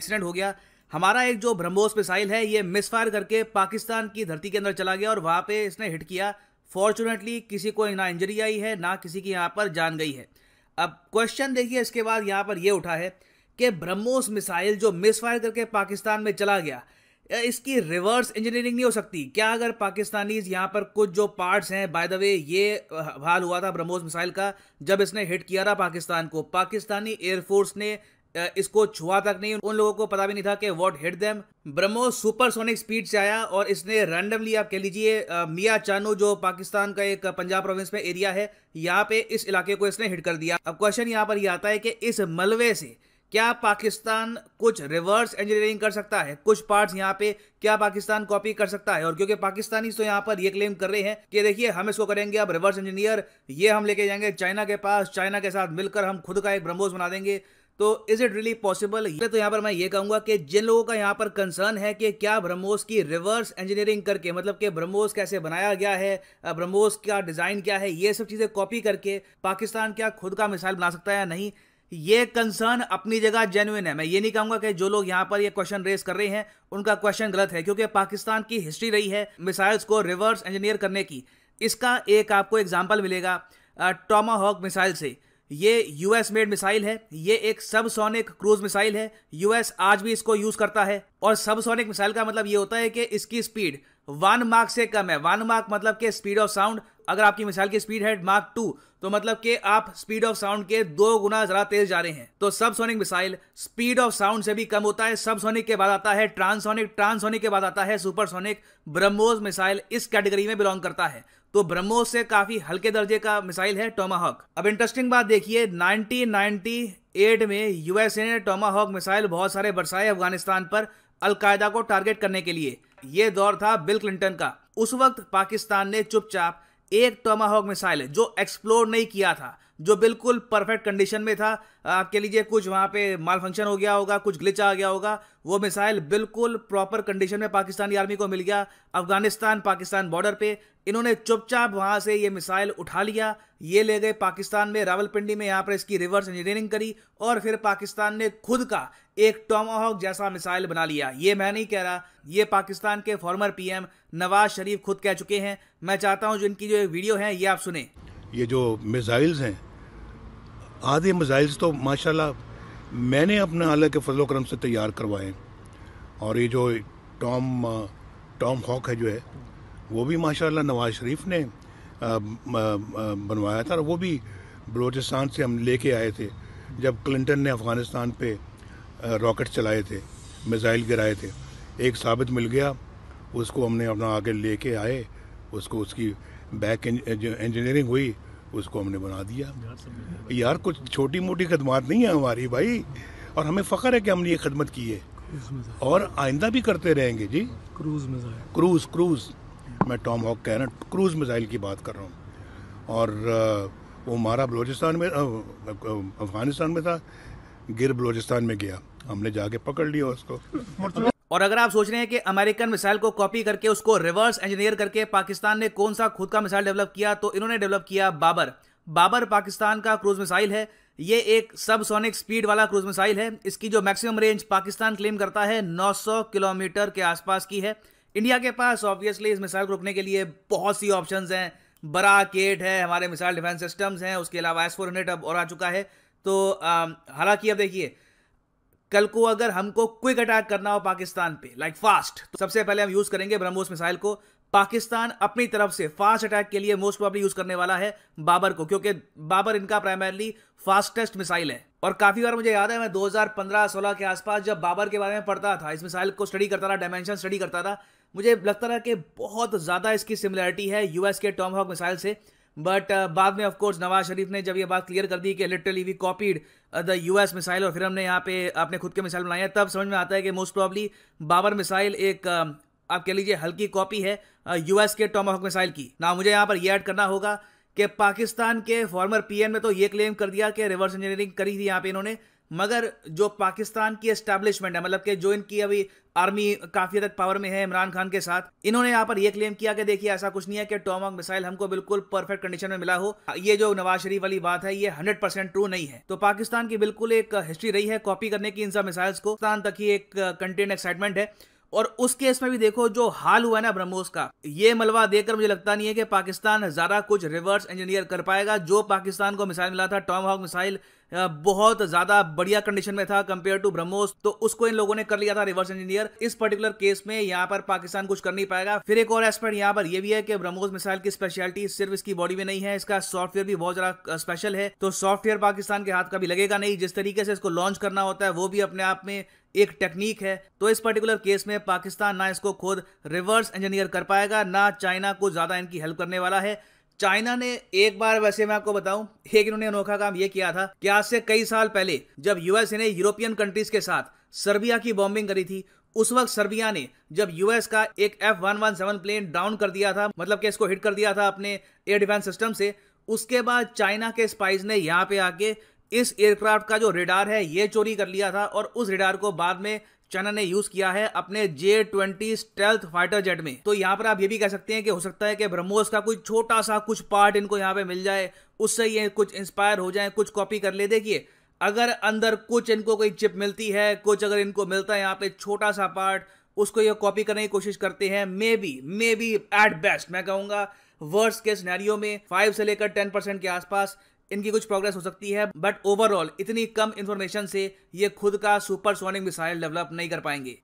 accident हो गया हमारा एक जो ब्रह्मोस मिसाइल है ये मिसफायर करके पाकिस्तान की धरती के अंदर चला गया और वहाँ पे इसने हिट किया फॉर्चुनेटली किसी को ना इंजरी आई है ना किसी की यहाँ पर जान गई है अब क्वेश्चन देखिए इसके बाद यहाँ पर ये उठा है कि ब्रह्मोस मिसाइल जो मिसफायर करके पाकिस्तान में चला गया इसकी रिवर्स इंजीनियरिंग नहीं हो सकती क्या अगर पाकिस्तानीज यहाँ पर कुछ जो पार्ट्स हैं बाय द वे ये हाल हुआ था ब्रह्मोस मिसाइल का जब इसने हिट किया था पाकिस्तान को पाकिस्तानी एयरफोर्स ने इसको छुआ तक नहीं उन लोगों को पता भी नहीं था कि what hit them BrahMos supersonic speed से आया और इसने रैंडमली आप कह लीजिए मिया चानू जो पाकिस्तान का एक पंजाब प्रोविंस में एरिया है यहाँ पे इस इलाके को इसने हिट कर दिया अब क्वेश्चन यहाँ पर ये यह आता है कि इस मलबे से क्या पाकिस्तान कुछ रिवर्स इंजीनियरिंग कर सकता है कुछ पार्ट्स यहाँ पे क्या पाकिस्तान कॉपी कर सकता है और क्योंकि पाकिस्तानी तो यहाँ पर ये क्लेम कर रहे हैं कि देखिए हम इसको करेंगे अब रिवर्स इंजीनियर ये हम लेके जाएंगे चाइना के पास चाइना के साथ मिलकर हम खुद का एक ब्रह्मोस बना देंगे तो इज इट रियली पॉसिबल तो यहाँ पर मैं ये कहूंगा कि जिन लोगों का यहाँ पर कंसर्न है कि क्या ब्रह्मोस की रिवर्स इंजीनियरिंग करके मतलब कि ब्रह्मोस कैसे बनाया गया है ब्रह्मोस का डिज़ाइन क्या है ये सब चीज़ें कॉपी करके पाकिस्तान क्या खुद का मिसाइल बना सकता है या नहीं ये कंसर्न अपनी जगह जेन्युन है मैं ये नहीं कहूंगा कि जो लोग यहाँ पर ये क्वेश्चन रेस कर रहे हैं उनका क्वेश्चन गलत है क्योंकि पाकिस्तान की हिस्ट्री रही है मिसाइल्स को रिवर्स इंजीनियर करने की इसका एक आपको एग्जाम्पल मिलेगा टॉमा हॉक मिसाइल से ये यूएस मेड मिसाइल है ये एक सबसोनिक क्रूज मिसाइल है यूएस आज भी इसको यूज करता है और सबसोनिक मिसाइल का मतलब ये होता है कि इसकी स्पीड वन मार्क से कम है वन मार्क मतलब के स्पीड ऑफ साउंड अगर आपकी मिसाइल की स्पीड है मार्क टू तो मतलब के आप स्पीड ऑफ साउंड के दो गुना जरा तेज जा रहे हैं तो subsonic missile speed of sound से भी कम होता है सबसोनिक के बाद आता है ट्रांसोनिक ट्रांसोनिक के बाद आता है सुपरसोनिक ब्रह्मोस मिसाइल इस कैटेगरी में बिलोंग करता है तो ब्रह्मोस से काफी हल्के दर्जे का मिसाइल है टोमाहॉक अब इंटरेस्टिंग बात देखिए 1998 में यूएसए ने टोमाहॉक मिसाइल बहुत सारे बरसाए अफगानिस्तान पर अलकायदा को टारगेट करने के लिए ये दौर था बिल क्लिंटन का उस वक्त पाकिस्तान ने चुपचाप एक टोमाहॉक मिसाइल जो एक्सप्लोर नहीं किया था जो बिल्कुल परफेक्ट कंडीशन में था आप कह लीजिए कुछ वहाँ पे माल फंक्शन हो गया होगा कुछ ग्लिच आ गया होगा वो मिसाइल बिल्कुल प्रॉपर कंडीशन में पाकिस्तानी आर्मी को मिल गया अफगानिस्तान पाकिस्तान बॉर्डर पे इन्होंने चुपचाप वहाँ से ये मिसाइल उठा लिया ये ले गए पाकिस्तान में रावलपिंडी में यहाँ पर इसकी रिवर्स इंजीनियरिंग करी और फिर पाकिस्तान ने खुद का एक टॉमोहॉक जैसा मिसाइल बना लिया ये मैं नहीं कह रहा ये पाकिस्तान के फॉर्मर पी नवाज शरीफ खुद कह चुके हैं मैं चाहता हूँ जिनकी जो वीडियो है ये आप सुने ये जो मिसाइल्स हैं आधे मिज़ाइल्स तो माशाल्लाह मैंने अपने अल्लाह के फजलो करम से तैयार करवाए और ये जो टॉम टॉम हॉक है जो है वो भी माशाल्लाह नवाज शरीफ ने बनवाया था और वो भी बलूचिस्तान से हम लेके आए थे जब क्लिंटन ने अफ़गानिस्तान पे रॉकेट चलाए थे मिज़ाइल गिराए थे एक साबित मिल गया उसको हमने अपना आगे लेके आए उसको उसकी बैक इंजीनियरिंग हुई उसको हमने बना दिया यार कुछ छोटी मोटी खदमात नहीं है हमारी भाई और हमें फ़ख्र है कि हमने ये खदमत की है और आइंदा भी करते रहेंगे जी क्रूज़ मिज़ाइल क्रूज़ क्रूज़ मैं टॉम हॉक कह रहा हूँ क्रूज़ मिज़ाइल की बात कर रहा हूँ और वो हमारा बलोचिस्तान में अफ़गानिस्तान में था गिर बलोचिस्तान में गया हमने जाके पकड़ लिया उसको और अगर आप सोच रहे हैं कि अमेरिकन मिसाइल को कॉपी करके उसको रिवर्स इंजीनियर करके पाकिस्तान ने कौन सा खुद का मिसाइल डेवलप किया तो इन्होंने डेवलप किया बाबर बाबर पाकिस्तान का क्रूज मिसाइल है ये एक सबसोनिक स्पीड वाला क्रूज मिसाइल है इसकी जो मैक्सिमम रेंज पाकिस्तान क्लेम करता है 900 किलोमीटर के आसपास की है इंडिया के पास ऑब्वियसली इस मिसाइल को रोकने के लिए बहुत सी ऑप्शन हैं बरा केट है हमारे मिसाइल डिफेंस सिस्टम्स हैं उसके अलावा एस फोर हंड्रेड अब और आ चुका है तो हालांकि अब देखिए कल को अगर हमको क्विक अटैक करना हो पाकिस्तान पे लाइक like फास्ट तो सबसे पहले हम यूज करेंगे ब्रह्मोस मिसाइल को पाकिस्तान अपनी तरफ से फास्ट अटैक के लिए मोस्ट प्रॉब्लम यूज करने वाला है बाबर को क्योंकि बाबर इनका प्राइमरली फास्टेस्ट मिसाइल है और काफी बार मुझे याद है मैं 2015-16 के आसपास जब बाबर के बारे में पढ़ता था इस मिसाइल को स्टडी करता था डायमेंशन स्टडी करता था मुझे लगता था कि बहुत ज्यादा इसकी सिमिलरिटी है यूएस के टॉम हॉक मिसाइल से बट uh, बाद में ऑफकोर्स नवाज शरीफ ने जब ये बात क्लियर कर दी कि literally we copied the US missile और फिर हमने यहाँ पे अपने खुद के मिसाइल बनाया तब समझ में आता है कि मोस्ट प्रॉब्ली बाबर मिसाइल एक uh, आप कह लीजिए हल्की कॉपी है यूएस uh, के टॉमहॉक मिसाइल की ना मुझे यहाँ पर यह ऐड करना होगा कि पाकिस्तान के फॉर्मर पीएन में तो ये क्लेम कर दिया कि रिवर्स इंजीनियरिंग करी थी यहाँ पे इन्होंने मगर जो पाकिस्तान की एस्टैब्लिशमेंट है मतलब कि जो इनकी अभी आर्मी काफ़ी तक पावर में है इमरान खान के साथ इन्होंने यहाँ पर यह क्लेम किया कि देखिए ऐसा कुछ नहीं है कि टॉमॉक मिसाइल हमको बिल्कुल परफेक्ट कंडीशन में मिला हो ये जो नवाज शरीफ वाली बात है ये 100 परसेंट ट्रू नहीं है तो पाकिस्तान की बिल्कुल एक हिस्ट्री रही है कॉपी करने की इन सब मिसाइल्स को पाकिस्तान तक ही एक कंटेन एक्साइटमेंट है और उस केस में भी देखो जो हाल हुआ है ना ब्रह्मोस का ये मलबा देखकर मुझे लगता नहीं है कि पाकिस्तान ज्यादा कुछ रिवर्स इंजीनियर कर पाएगा जो पाकिस्तान को मिसाइल मिला था टॉम हॉक मिसाइल बहुत ज़्यादा बढ़िया कंडीशन में था कंपेयर टू ब्रह्मोस तो उसको इन लोगों ने कर लिया था रिवर्स इंजीनियर इस पर्टिकुलर केस में यहाँ पर पाकिस्तान कुछ कर नहीं पाएगा फिर एक और एस्पेक्ट यहाँ पर यह भी है कि ब्रह्मोस मिसाइल की स्पेशलिटी सिर्फ इसकी बॉडी में नहीं है इसका सॉफ्टवेयर भी बहुत ज़्यादा स्पेशल है तो सॉफ्टवेयर पाकिस्तान के हाथ का भी लगेगा नहीं जिस तरीके से इसको लॉन्च करना होता है वो भी अपने आप में एक टेक्निक है तो इस पर्टिकुलर केस में पाकिस्तान ना इसको खुद रिवर्स इंजीनियर कर पाएगा ना चाइना को ज़्यादा इनकी हेल्प करने वाला है चाइना ने एक बार वैसे मैं आपको बताऊं एक इन्होंने अनोखा काम यह किया था कि आज से कई साल पहले जब यूएस ने यूरोपियन कंट्रीज के साथ सर्बिया की बॉम्बिंग करी थी उस वक्त सर्बिया ने जब यूएस का एक F one one seven plane down कर दिया था मतलब कि इसको हिट कर दिया था अपने एयर डिफेंस सिस्टम से उसके बाद चाइना के स्पाइस ने यहाँ पे आके इस एयरक्राफ्ट का जो रेडार है ये चोरी कर लिया था और उस रेडार को बाद में चाइना ने यूज किया है अपने J twenty stealth fighter jet में तो यहाँ पर आप ये भी कह सकते हैं कि हो सकता है कि ब्रह्मोस का कोई छोटा सा कुछ पार्ट इनको यहाँ पे मिल जाए उससे ये कुछ इंस्पायर हो जाए कुछ कॉपी कर ले देखिए अगर अंदर कुछ इनको कोई चिप मिलती है कुछ अगर इनको मिलता है यहाँ पे छोटा सा पार्ट उसको ये कॉपी करने की कोशिश करते हैं may be may be at best मैं कहूंगा वर्स्ट के सिनेरियो में फाइव से लेकर टेन परसेंट के आसपास इनकी कुछ प्रोग्रेस हो सकती है बट ओवरऑल इतनी कम इन्फॉर्मेशन से ये खुद का सुपर सोनिक मिसाइल डेवलप नहीं कर पाएंगे